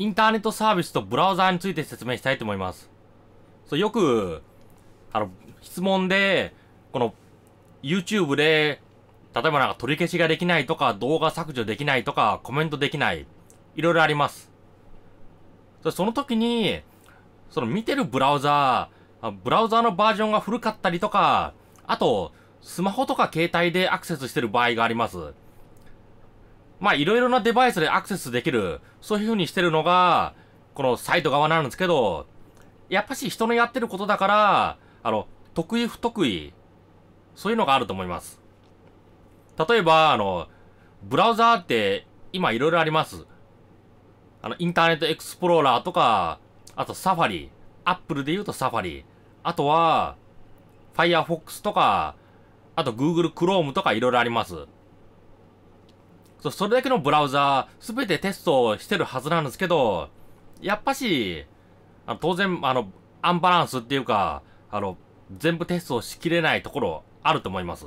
インターネットサービスとブラウザーについて説明したいと思います。そうよく、あの、質問で、この、YouTube で、例えばなんか取り消しができないとか、動画削除できないとか、コメントできない、いろいろあります。その時に、その見てるブラウザー、ブラウザーのバージョンが古かったりとか、あと、スマホとか携帯でアクセスしてる場合があります。まあいろいろなデバイスでアクセスできる、そういう風にしてるのが、このサイト側なんですけど、やっぱし人のやってることだから、あの、得意不得意、そういうのがあると思います。例えば、あの、ブラウザーって今いろいろあります。あの、インターネットエクスプローラーとか、あとサファリ、アップルで言うとサファリ、あとは、Firefox とか、あと Google Chrome とかいろいろあります。そそれだけのブラウザー、すべてテストをしてるはずなんですけど、やっぱし、あの当然、あの、アンバランスっていうか、あの、全部テストをしきれないところあると思います。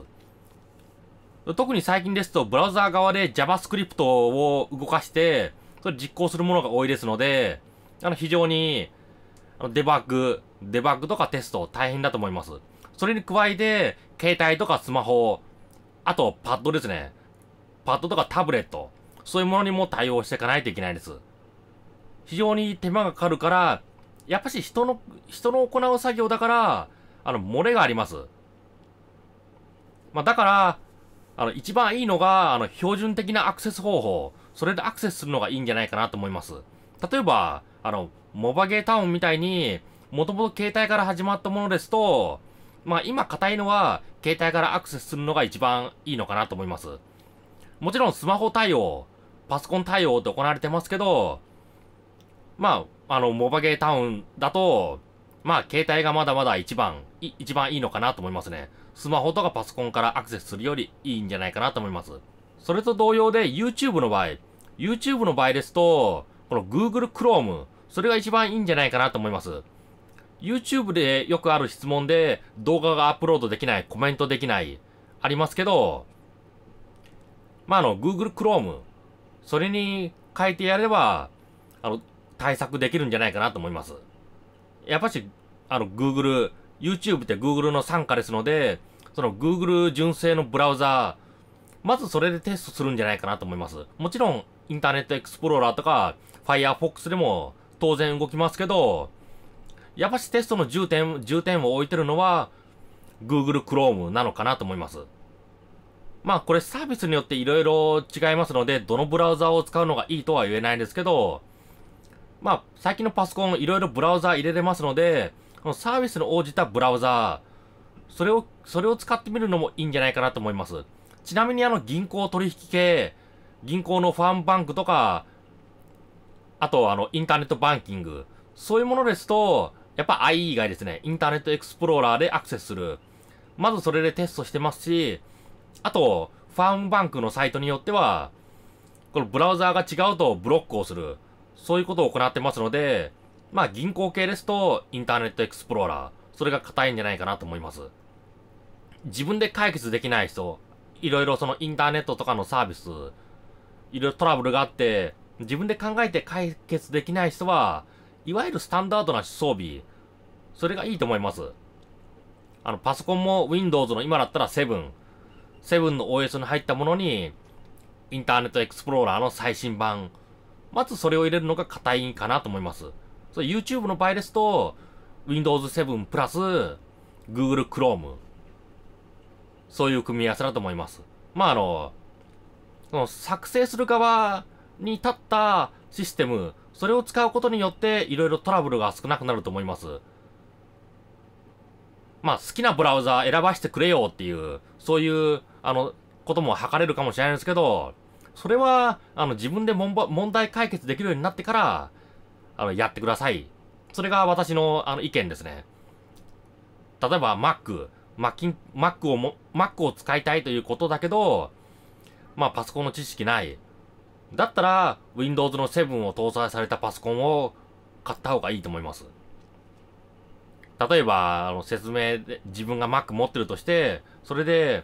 特に最近ですと、ブラウザー側で JavaScript を動かして、それ実行するものが多いですので、あの、非常に、あの、デバッグ、デバッグとかテスト大変だと思います。それに加えて、携帯とかスマホ、あと、パッドですね。パッドとかタブレット、そういうものにも対応していかないといけないです。非常に手間がかかるから、やっぱし人の、人の行う作業だから、あの、漏れがあります。まあ、だから、あの、一番いいのが、あの、標準的なアクセス方法、それでアクセスするのがいいんじゃないかなと思います。例えば、あの、モバゲータウンみたいに、もともと携帯から始まったものですと、まあ今硬いのは、携帯からアクセスするのが一番いいのかなと思います。もちろんスマホ対応、パソコン対応って行われてますけど、まあ、あの、モバゲータウンだと、まあ、携帯がまだまだ一番、一番いいのかなと思いますね。スマホとかパソコンからアクセスするよりいいんじゃないかなと思います。それと同様で YouTube の場合、YouTube の場合ですと、この Google Chrome、それが一番いいんじゃないかなと思います。YouTube でよくある質問で動画がアップロードできない、コメントできない、ありますけど、まあ、あの、Google Chrome、それに変えてやれば、あの、対策できるんじゃないかなと思います。やっぱし、あの、Google、YouTube って Google の傘下ですので、その Google 純正のブラウザー、まずそれでテストするんじゃないかなと思います。もちろん、インターネットエクスプローラーとか、Firefox でも当然動きますけど、やっぱしテストの重点、重点を置いてるのは、Google Chrome なのかなと思います。まあこれサービスによって色々違いますので、どのブラウザを使うのがいいとは言えないんですけど、まあ最近のパソコン色々ブラウザ入れれますので、このサービスの応じたブラウザ、それを、それを使ってみるのもいいんじゃないかなと思います。ちなみにあの銀行取引系、銀行のファンバンクとか、あとあのインターネットバンキング、そういうものですと、やっぱ IE 以外ですね、インターネットエクスプローラーでアクセスする。まずそれでテストしてますし、あと、ファームバンクのサイトによっては、このブラウザーが違うとブロックをする。そういうことを行ってますので、まあ銀行系ですとインターネットエクスプローラー。それが硬いんじゃないかなと思います。自分で解決できない人、いろいろそのインターネットとかのサービス、いろいろトラブルがあって、自分で考えて解決できない人は、いわゆるスタンダードな装備、それがいいと思います。あの、パソコンも Windows の今だったら7、7の OS に入ったものに、インターネットエクスプローラーの最新版。まずそれを入れるのが硬いんかなと思います。それ YouTube の場合ですと、Windows 7プラス Google Chrome。そういう組み合わせだと思います。まあ、あの、の作成する側に立ったシステム、それを使うことによっていろいろトラブルが少なくなると思います。まあ、好きなブラウザ選ばしてくれよっていう、そういう、あの、ことも図れるかもしれないんですけど、それは、あの、自分で問題解決できるようになってから、あの、やってください。それが私の、あの、意見ですね。例えば、Mac、Mac、Mac をも、Mac を使いたいということだけど、まあ、パソコンの知識ない。だったら、Windows の7を搭載されたパソコンを買った方がいいと思います。例えば、あの、説明で、自分が Mac 持ってるとして、それで、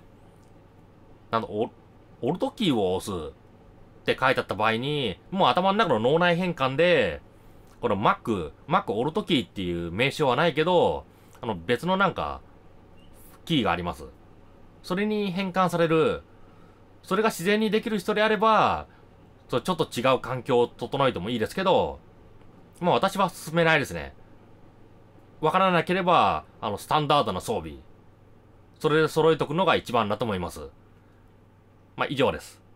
なんだ、オルトキーを押すって書いてあった場合に、もう頭の中の脳内変換で、この Mac、Mac オルトキーっていう名称はないけど、あの、別のなんか、キーがあります。それに変換される、それが自然にできる人であれば、ちょっと違う環境を整えてもいいですけど、まあ私は進めないですね。わからなければ、あの、スタンダードな装備。それで揃えとくのが一番だと思います。まあ、以上です。